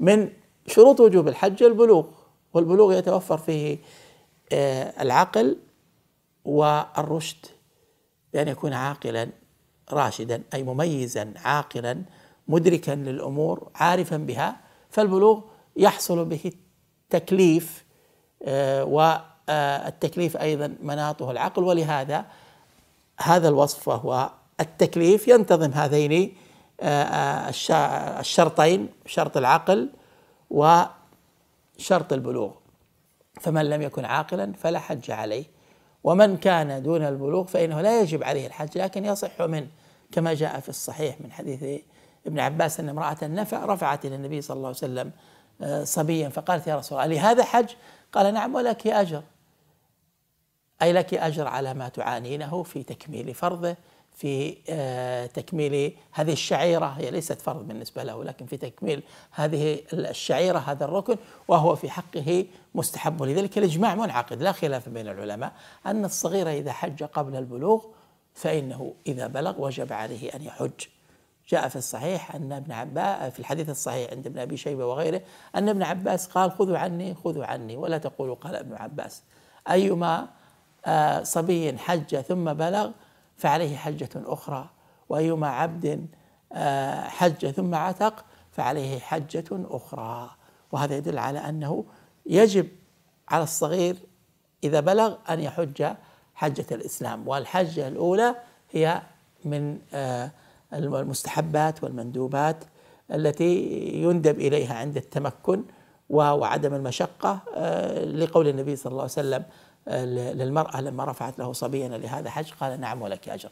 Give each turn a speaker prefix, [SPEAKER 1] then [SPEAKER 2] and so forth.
[SPEAKER 1] من شروط وجوب الحج البلوغ والبلوغ يتوفر فيه آه، العقل والرشد بأن يكون عاقلا راشدا أي مميزا عاقلا مدركا للأمور عارفا بها فالبلوغ يحصل به التكليف آه، والتكليف أيضا مناطه العقل ولهذا هذا الوصف وهو التكليف ينتظم هذين الشرطين شرط العقل وشرط البلوغ فمن لم يكن عاقلا فلا حج عليه ومن كان دون البلوغ فإنه لا يجب عليه الحج لكن يصح منه كما جاء في الصحيح من حديث ابن عباس أن امرأة رفعت إلى النبي صلى الله عليه وسلم آه، صبيا فقالت يا رسول الله لهذا حج قال نعم ولك أجر أي لك أجر على ما تعانينه في تكميل فرضه في آه، تكميل هذه الشعيرة هي ليست فرض بالنسبة له لكن في تكميل هذه الشعيرة هذا الركن وهو في حقه مستحب لذلك الإجماع منعقد لا خلاف بين العلماء أن الصغير إذا حج قبل البلوغ فإنه إذا بلغ وجب عليه أن يحج جاء في الصحيح أن ابن عباس في الحديث الصحيح عند ابن أبي شيبة وغيره أن ابن عباس قال خذوا عني خذوا عني ولا تقولوا قال ابن عباس أيما صبي حج ثم بلغ فعليه حجة أخرى وأيما عبد آه، حج ثم عتق فعليه حجة أخرى وهذا يدل على أنه يجب على الصغير إذا بلغ أن يحج حجة الإسلام والحجة الأولى هي من آه، المستحبات والمندوبات التي يندب إليها عند التمكن وعدم المشقة آه، لقول النبي صلى الله عليه وسلم آه، للمرأة لما رفعت له صبيا لهذا حج قال نعم ولك أجر